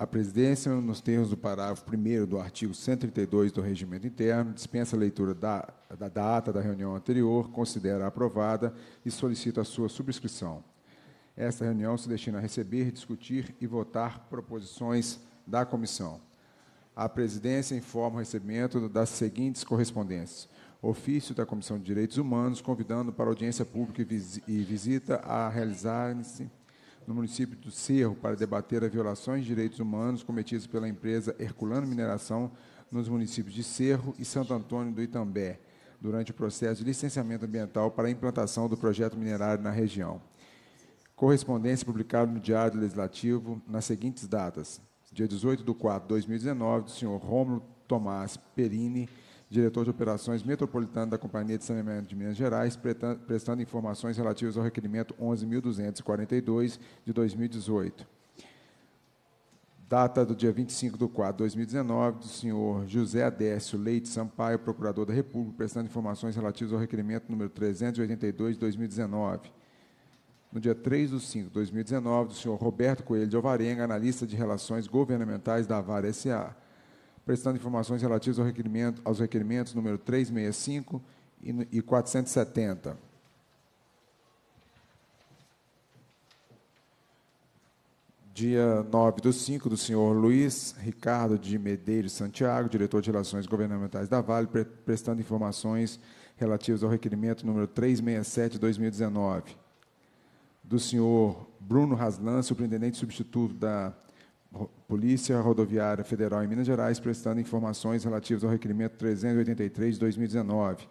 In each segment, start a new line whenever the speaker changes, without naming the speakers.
A presidência, nos termos do parágrafo 1 do artigo 132 do Regimento Interno, dispensa a leitura da, da data da reunião anterior, considera aprovada e solicita a sua subscrição. Esta reunião se destina a receber, discutir e votar proposições da comissão. A presidência informa o recebimento das seguintes correspondências: ofício da Comissão de Direitos Humanos convidando para audiência pública e visita a realizar-se no município do Cerro para debater as violações de direitos humanos cometidas pela empresa Herculano Mineração nos municípios de Cerro e Santo Antônio do Itambé, durante o processo de licenciamento ambiental para a implantação do projeto minerário na região. Correspondência publicada no Diário Legislativo nas seguintes datas: dia 18 de 4 de 2019, do senhor Rômulo Tomás Perini diretor de operações metropolitana da Companhia de Saneamento de Minas Gerais, prestando informações relativas ao requerimento 11.242 de 2018. Data do dia 25 de 4 de 2019, do senhor José Adécio Leite Sampaio, procurador da República, prestando informações relativas ao requerimento número 382 de 2019. No dia 3 de 5 de 2019, do senhor Roberto Coelho de Alvarenga, analista de relações governamentais da VAR S.A prestando informações relativas ao requerimento, aos requerimentos número 365 e, e 470. Dia 9 do 5, do senhor Luiz Ricardo de Medeiros Santiago, diretor de Relações Governamentais da Vale, pre prestando informações relativas ao requerimento número 367 de 2019. Do senhor Bruno Raslan, superintendente substituto da Polícia Rodoviária Federal em Minas Gerais prestando informações relativas ao requerimento 383 de 2019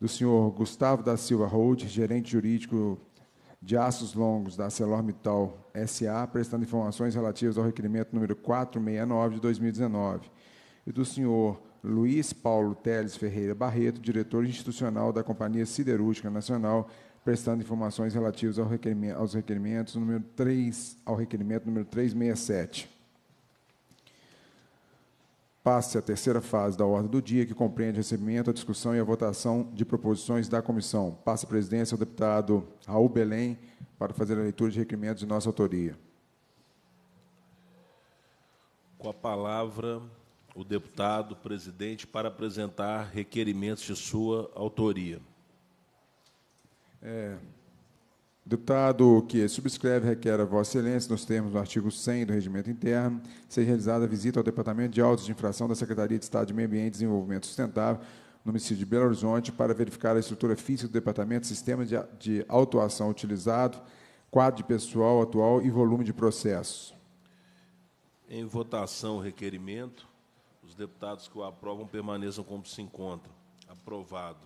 do senhor Gustavo da Silva Hold, gerente jurídico de Aços Longos da ArcelorMittal SA, prestando informações relativas ao requerimento número 469 de 2019 e do senhor Luiz Paulo Teles Ferreira Barreto, diretor institucional da Companhia Siderúrgica Nacional, prestando informações relativas ao requerimento, aos requerimentos número 3, ao requerimento número 367. Passe a terceira fase da ordem do dia, que compreende o recebimento, a discussão e a votação de proposições da comissão. Passa a presidência ao deputado Raul Belém para fazer a leitura de requerimentos de nossa autoria.
Com a palavra, o deputado presidente para apresentar requerimentos de sua autoria.
É, deputado que subscreve requer a Vossa Excelência, nos termos do artigo 100 do Regimento Interno, seja realizada visita ao Departamento de Autos de Infração da Secretaria de Estado de Meio Ambiente e Desenvolvimento Sustentável, no município de Belo Horizonte, para verificar a estrutura física do Departamento, sistema de, de autuação utilizado, quadro de pessoal atual e volume de processos.
Em votação, o requerimento. Os deputados que o aprovam permaneçam como se encontram. Aprovado.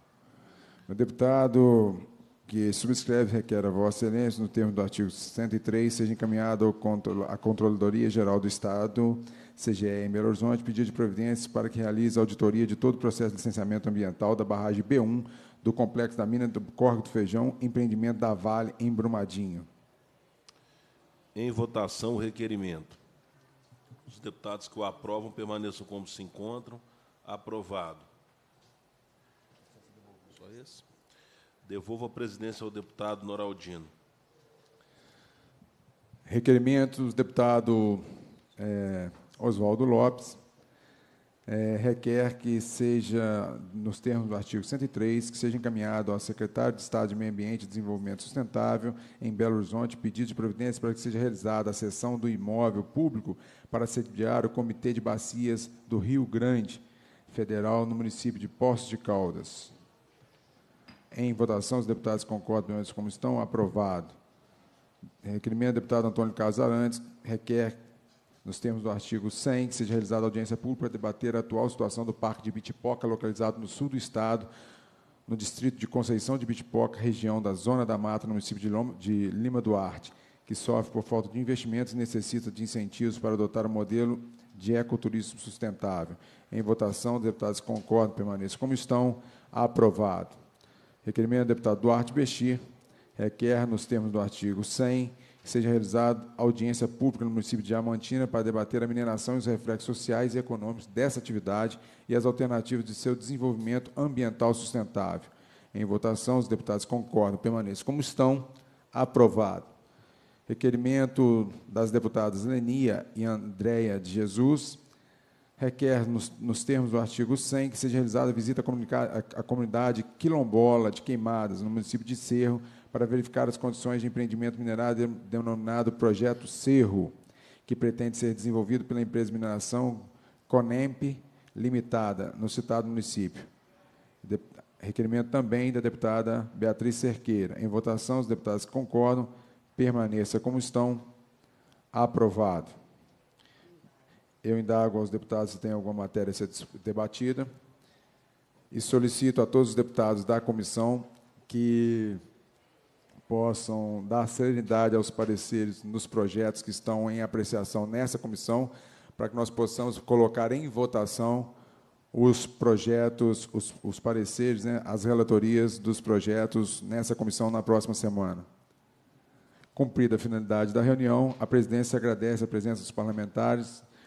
Meu deputado que subscreve requer a Vossa Excelência, no termo do artigo 103, seja encaminhado à Controladoria Geral do Estado, CGE, em Belo Horizonte, pedido de providências para que realize a auditoria de todo o processo de licenciamento ambiental da barragem B1 do Complexo da Mina do Corgo do Feijão, empreendimento da Vale, em Brumadinho.
Em votação, o requerimento. Os deputados que o aprovam permaneçam como se encontram. Aprovado. Só esse? Devolvo a presidência ao deputado Noraldino.
Requerimento do deputado é, Oswaldo Lopes. É, requer que seja, nos termos do artigo 103, que seja encaminhado ao secretário de Estado de Meio Ambiente e Desenvolvimento Sustentável em Belo Horizonte pedido de providência para que seja realizada a cessão do imóvel público para sediar o Comitê de Bacias do Rio Grande Federal no município de Poços de Caldas. Em votação, os deputados concordam antes como estão. Aprovado. Requerimento do deputado Antônio Casarantes requer, nos termos do artigo 100, que seja realizada audiência pública para debater a atual situação do Parque de Bitipoca, localizado no sul do Estado, no distrito de Conceição de Bitipoca, região da Zona da Mata, no município de Lima, de Lima Duarte, que sofre por falta de investimentos e necessita de incentivos para adotar o um modelo de ecoturismo sustentável. Em votação, os deputados concordam, permaneçam como estão. Aprovado. Requerimento do deputado Duarte Bechir requer, nos termos do artigo 100, que seja realizada audiência pública no município de Diamantina para debater a mineração e os reflexos sociais e econômicos dessa atividade e as alternativas de seu desenvolvimento ambiental sustentável. Em votação, os deputados concordam, permaneçam como estão. Aprovado. Requerimento das deputadas Lenia e Andréia de Jesus, requer, nos, nos, termos do artigo 100, que seja realizada visita à comunidade quilombola de Queimadas, no município de Cerro, para verificar as condições de empreendimento minerário denominado Projeto Cerro, que pretende ser desenvolvido pela empresa de mineração Conemp Limitada, no citado município. De, requerimento também da deputada Beatriz Cerqueira. Em votação, os deputados que concordam, permaneça como estão. Aprovado. Eu indago aos deputados se tem alguma matéria a ser debatida e solicito a todos os deputados da comissão que possam dar serenidade aos pareceres nos projetos que estão em apreciação nessa comissão, para que nós possamos colocar em votação os projetos, os, os pareceres, né, as relatorias dos projetos nessa comissão na próxima semana. Cumprida a finalidade da reunião, a presidência agradece a presença dos parlamentares